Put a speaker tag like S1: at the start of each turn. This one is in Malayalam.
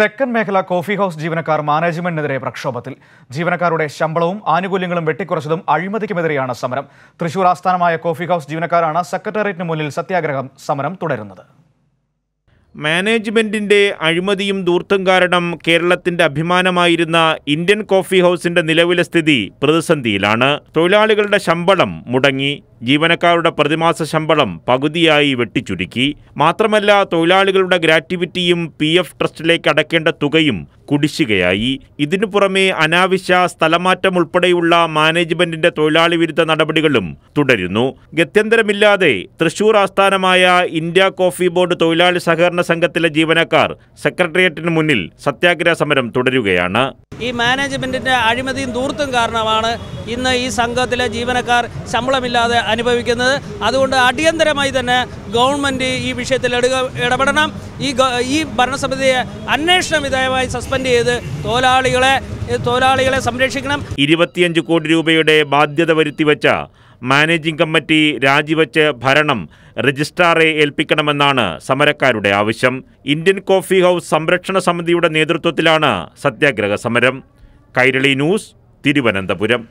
S1: തെക്കൻ മേഖല കോഫി ഹൗസ് ജീവനക്കാർ മാനേജ്മെന്റിനെതിരെ പ്രക്ഷോഭത്തിൽ ജീവനക്കാരുടെ ശമ്പളവും ആനുകൂല്യങ്ങളും വെട്ടിക്കുറച്ചതും അഴിമതിക്കുമെതിരെയാണ് സമരം തൃശൂർ ആസ്ഥാനമായ കോഫി ഹൗസ് ജീവനക്കാരാണ് സെക്രട്ടേറിയറ്റിന് മുന്നിൽ സത്യാഗ്രഹം സമരം തുടരുന്നത് മാനേജ്മെന്റിന്റെ അഴിമതിയും
S2: ദൂർത്തും കാരണം കേരളത്തിന്റെ അഭിമാനമായിരുന്ന ഇന്ത്യൻ കോഫി ഹൗസിന്റെ നിലവിലെ സ്ഥിതി പ്രതിസന്ധിയിലാണ് തൊഴിലാളികളുടെ ശമ്പളം മുടങ്ങി ജീവനക്കാരുടെ പ്രതിമാസ ശമ്പളം പകുതിയായി വെട്ടിച്ചുരുക്കി മാത്രമല്ല തൊഴിലാളികളുടെ ഗ്രാറ്റിവിറ്റിയും പി എഫ് ട്രസ്റ്റിലേക്ക് അടക്കേണ്ട തുകയും കുടിശ്ശികയായി ഇതിനു പുറമെ അനാവശ്യ സ്ഥലമാറ്റം ഉൾപ്പെടെയുള്ള മാനേജ്മെന്റിന്റെ തൊഴിലാളി വിരുദ്ധ നടപടികളും തുടരുന്നു ഗത്യന്തരമില്ലാതെ തൃശൂർ ആസ്ഥാനമായ ഇന്ത്യ കോഫി ബോർഡ് തൊഴിലാളി സഹകരണ സംഘത്തിലെ ജീവനക്കാർ സെക്രട്ടേറിയറ്റിന് മുന്നിൽ സത്യാഗ്രഹ സമരം തുടരുകയാണ്
S3: ഈ മാനേജ്മെൻറ്റിൻ്റെ അഴിമതിയും ദൂർത്തും കാരണമാണ് ഇന്ന് ഈ സംഘത്തിലെ ജീവനക്കാർ ശമ്പളമില്ലാതെ അനുഭവിക്കുന്നത് അതുകൊണ്ട് അടിയന്തരമായി തന്നെ ഗവൺമെൻറ് ഈ വിഷയത്തിൽ ഇടപെടണം ഈ ഈ ഭരണസമിതിയെ അന്വേഷണ വിധേയമായി സസ്പെൻഡ് ചെയ്ത് തൊഴിലാളികളെ തൊഴിലാളികളെ സംരക്ഷിക്കണം
S2: ഇരുപത്തിയഞ്ച് കോടി രൂപയുടെ ബാധ്യത വരുത്തിവെച്ച മാനേജിംഗ് കമ്മിറ്റി രാജിവെച്ച് ഭരണം രജിസ്ട്രാറെ ഏൽപ്പിക്കണമെന്നാണ് സമരക്കാരുടെ ആവശ്യം ഇന്ത്യൻ കോഫി ഹൗസ് സംരക്ഷണ സമിതിയുടെ നേതൃത്വത്തിലാണ് സത്യാഗ്രഹ സമരം കൈരളി ന്യൂസ് തിരുവനന്തപുരം